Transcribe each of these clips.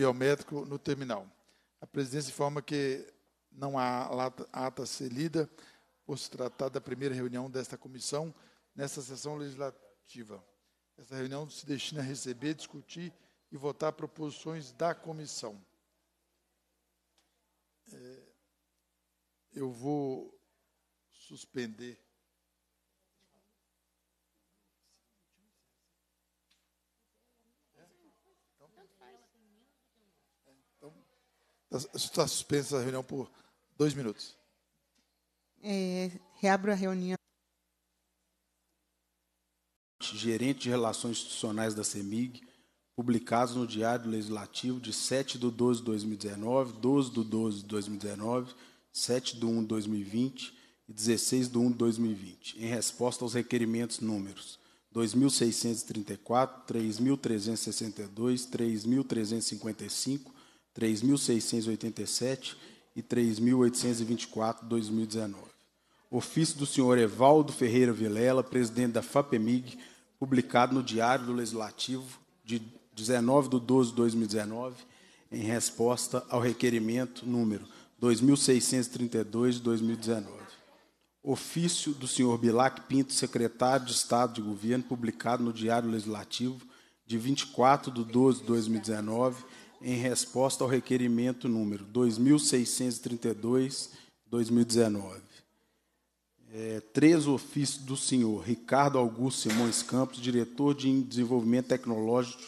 biométrico no terminal. A presidência informa que não há ata selida por se tratar da primeira reunião desta comissão nesta sessão legislativa. Esta reunião se destina a receber, discutir e votar proposições da comissão. É, eu vou suspender. Está suspensa a reunião por dois minutos. É, reabro a reunião. Gerente de Relações Institucionais da CEMIG, publicados no Diário Legislativo de 7 de 12 de 2019, 12 de 12 de 2019, 7 de 1 de 2020 e 16 de 1 de 2020, em resposta aos requerimentos números 2.634, 3.362, 3.355, 3.687 e 3.824, 2019. Ofício do senhor Evaldo Ferreira Vilela, presidente da FAPEMIG, publicado no Diário do Legislativo de 19 de 12 de 2019, em resposta ao requerimento número 2.632 de 2019. Ofício do senhor Bilac Pinto, secretário de Estado de Governo, publicado no Diário Legislativo de 24 de 12 de 2019, em resposta ao requerimento número 2632, 2019. É, três ofícios do senhor Ricardo Augusto Simões Campos, diretor de Desenvolvimento Tecnológico,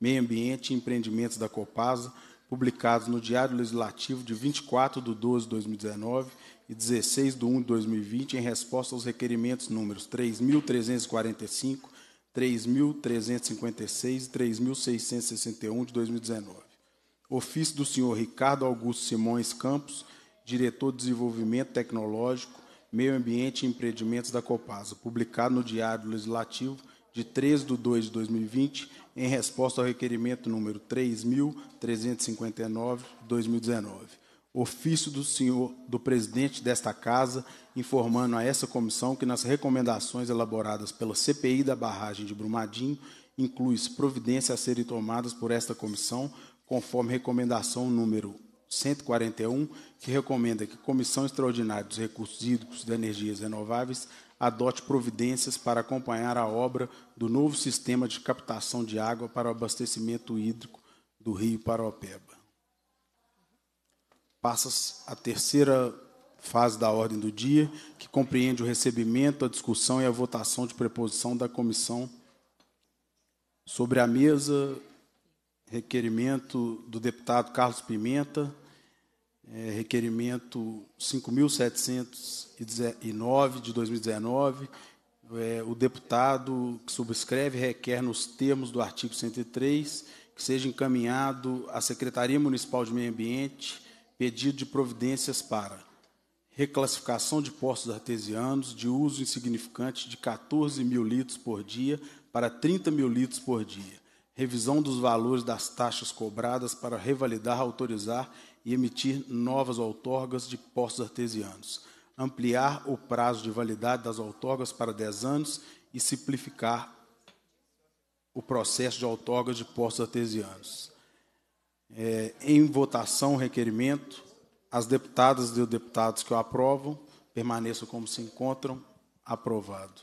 Meio Ambiente e Empreendimentos da Copasa, publicados no Diário Legislativo de 24 de 12 de 2019 e 16 de 1 de 2020, em resposta aos requerimentos números 3.345, 3.356 e 3.661 de 2019. Ofício do senhor Ricardo Augusto Simões Campos, diretor de Desenvolvimento Tecnológico, Meio Ambiente e Empreendimentos da Copasa, publicado no Diário Legislativo de 13 de 2 de 2020, em resposta ao requerimento número 3.359 de 2019. Ofício do senhor do presidente desta casa, informando a essa comissão que nas recomendações elaboradas pela CPI da barragem de Brumadinho, inclui providências a serem tomadas por esta comissão conforme recomendação número 141, que recomenda que a Comissão Extraordinária dos Recursos Hídricos e de Energias Renováveis adote providências para acompanhar a obra do novo sistema de captação de água para o abastecimento hídrico do Rio Paropeba. Passa a terceira fase da ordem do dia, que compreende o recebimento, a discussão e a votação de preposição da comissão sobre a mesa requerimento do deputado Carlos Pimenta, é, requerimento 5.709 de 2019. É, o deputado que subscreve requer, nos termos do artigo 103, que seja encaminhado à Secretaria Municipal de Meio Ambiente pedido de providências para reclassificação de postos artesianos de uso insignificante de 14 mil litros por dia para 30 mil litros por dia revisão dos valores das taxas cobradas para revalidar, autorizar e emitir novas outorgas de postos artesianos, ampliar o prazo de validade das outorgas para 10 anos e simplificar o processo de outorga de postos artesianos. É, em votação, requerimento, as deputadas e os deputados que o aprovam permaneçam como se encontram, aprovado.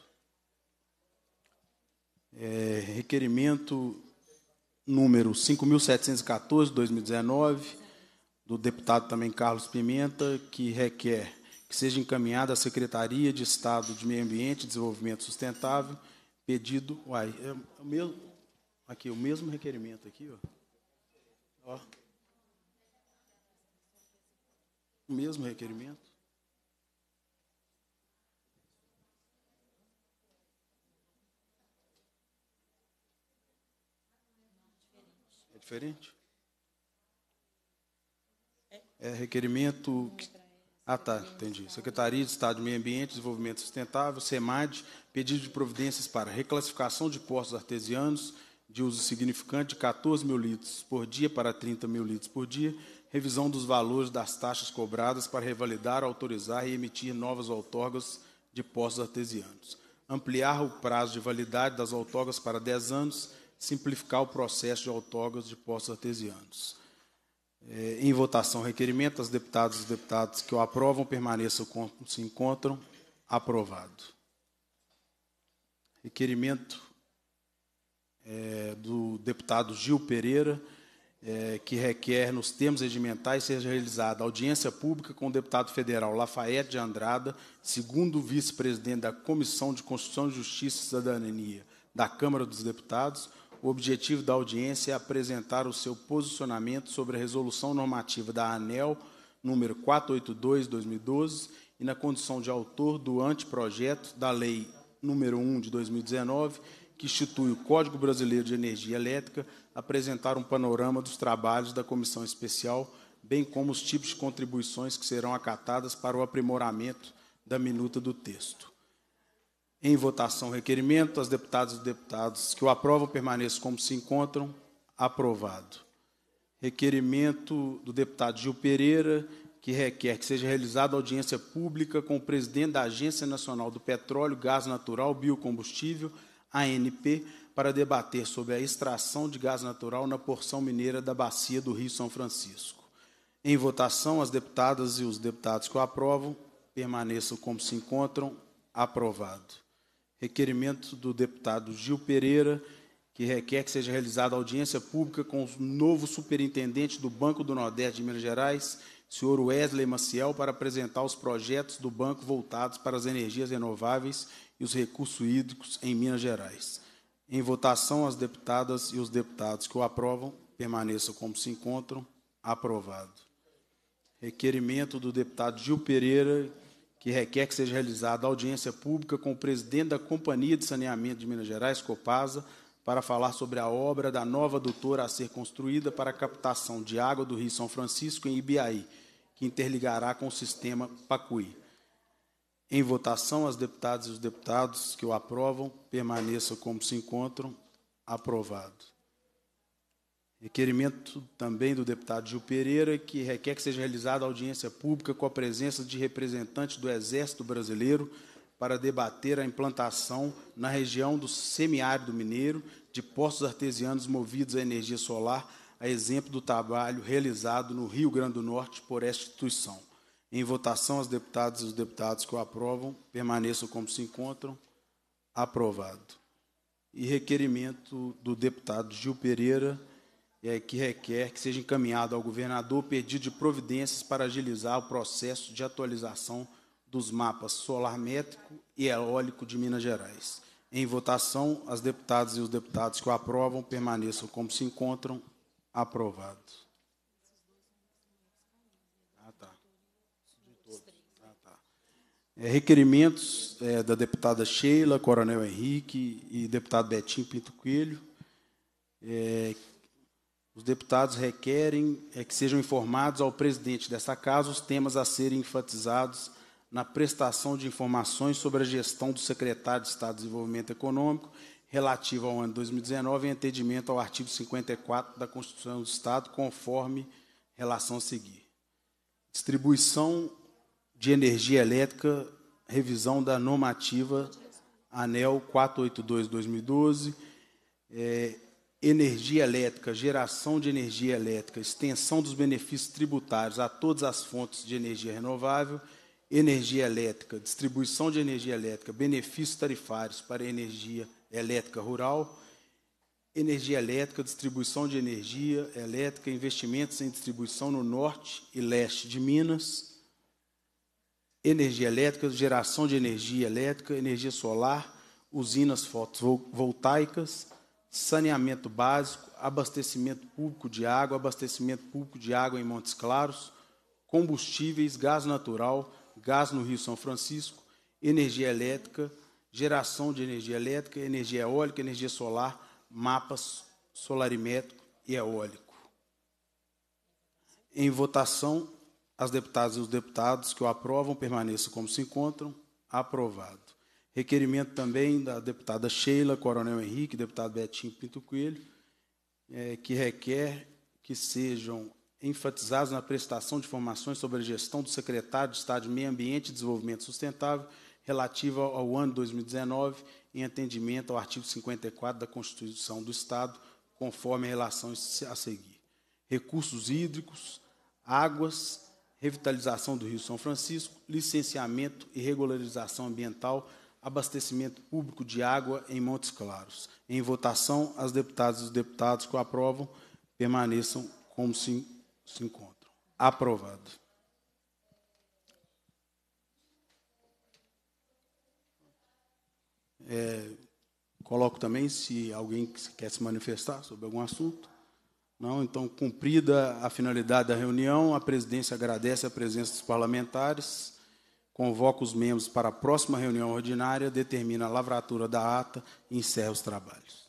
É, requerimento número 5.714, 2019, do deputado também Carlos Pimenta, que requer que seja encaminhada à Secretaria de Estado de Meio Ambiente e Desenvolvimento Sustentável, pedido... Uai, é o mesmo, aqui, o mesmo requerimento aqui, ó. ó. O mesmo requerimento. diferente? É requerimento. Ah, tá, entendi. Secretaria de Estado de Meio Ambiente e Desenvolvimento Sustentável, SEMAD, pedido de providências para reclassificação de postos artesianos de uso significante de 14 mil litros por dia para 30 mil litros por dia, revisão dos valores das taxas cobradas para revalidar, autorizar e emitir novas outorgas de postos artesianos, ampliar o prazo de validade das outorgas para 10 anos simplificar o processo de autógrafos de postos artesianos. É, em votação, requerimento, as deputadas e os deputados que o aprovam permaneçam como se encontram. Aprovado. Requerimento é, do deputado Gil Pereira, é, que requer, nos termos regimentais, seja realizada audiência pública com o deputado federal Lafayette de Andrada, segundo vice-presidente da Comissão de Constituição, Justiça e Cidadania da Câmara dos Deputados, o objetivo da audiência é apresentar o seu posicionamento sobre a resolução normativa da ANEL número 482/2012 e na condição de autor do anteprojeto da lei número 1 de 2019, que institui o Código Brasileiro de Energia Elétrica, apresentar um panorama dos trabalhos da comissão especial, bem como os tipos de contribuições que serão acatadas para o aprimoramento da minuta do texto. Em votação, requerimento. As deputadas e deputados que o aprovam permaneçam como se encontram. Aprovado. Requerimento do deputado Gil Pereira, que requer que seja realizada audiência pública com o presidente da Agência Nacional do Petróleo, Gás Natural, Biocombustível, ANP, para debater sobre a extração de gás natural na porção mineira da bacia do Rio São Francisco. Em votação, as deputadas e os deputados que o aprovam permaneçam como se encontram. Aprovado requerimento do deputado Gil Pereira, que requer que seja realizada audiência pública com o novo superintendente do Banco do Nordeste de Minas Gerais, senhor Wesley Maciel, para apresentar os projetos do banco voltados para as energias renováveis e os recursos hídricos em Minas Gerais. Em votação, as deputadas e os deputados que o aprovam permaneçam como se encontram. Aprovado. Requerimento do deputado Gil Pereira, que requer que seja realizada audiência pública com o presidente da Companhia de Saneamento de Minas Gerais, Copasa, para falar sobre a obra da nova doutora a ser construída para a captação de água do Rio São Francisco em Ibiaí, que interligará com o sistema Pacuí. Em votação, as deputadas e os deputados que o aprovam permaneçam como se encontram. Aprovado. Requerimento também do deputado Gil Pereira, que requer que seja realizada audiência pública com a presença de representantes do Exército Brasileiro para debater a implantação na região do semiárido mineiro de postos artesianos movidos à energia solar, a exemplo do trabalho realizado no Rio Grande do Norte por esta instituição. Em votação, as deputadas e os deputados que o aprovam permaneçam como se encontram. Aprovado. E requerimento do deputado Gil Pereira é, que requer que seja encaminhado ao governador pedido de providências para agilizar o processo de atualização dos mapas solarmétrico e eólico de Minas Gerais. Em votação, as deputadas e os deputados que o aprovam permaneçam como se encontram. Aprovados. Ah, tá. Ah, tá. É, requerimentos é, da deputada Sheila, Coronel Henrique e deputado Betinho Pinto Coelho, é, os deputados requerem é, que sejam informados ao presidente dessa casa os temas a serem enfatizados na prestação de informações sobre a gestão do secretário de Estado de Desenvolvimento Econômico relativa ao ano 2019 em atendimento ao artigo 54 da Constituição do Estado, conforme relação a seguir. Distribuição de energia elétrica, revisão da normativa ANEL 482-2012, é, energia elétrica, geração de energia elétrica, extensão dos benefícios tributários a todas as fontes de energia renovável, energia elétrica, distribuição de energia elétrica, benefícios tarifários para energia elétrica rural, energia elétrica, distribuição de energia elétrica, investimentos em distribuição no norte e leste de Minas, energia elétrica, geração de energia elétrica, energia solar, usinas fotovoltaicas, saneamento básico, abastecimento público de água, abastecimento público de água em Montes Claros, combustíveis, gás natural, gás no Rio São Francisco, energia elétrica, geração de energia elétrica, energia eólica, energia solar, mapas solarimétrico e eólico. Em votação, as deputadas e os deputados que o aprovam permaneçam como se encontram. Aprovado. Requerimento também da deputada Sheila, Coronel Henrique, deputado Betinho Pinto Coelho, é, que requer que sejam enfatizados na prestação de informações sobre a gestão do secretário de Estado de Meio Ambiente e Desenvolvimento Sustentável relativa ao ano 2019, em atendimento ao artigo 54 da Constituição do Estado, conforme a relação a seguir. Recursos hídricos, águas, revitalização do Rio São Francisco, licenciamento e regularização ambiental abastecimento público de água em Montes Claros. Em votação, as deputadas e os deputados que o aprovam permaneçam como se, se encontram. Aprovado. É, coloco também se alguém quer se manifestar sobre algum assunto. Não, então, cumprida a finalidade da reunião, a presidência agradece a presença dos parlamentares convoca os membros para a próxima reunião ordinária, determina a lavratura da ata e encerra os trabalhos.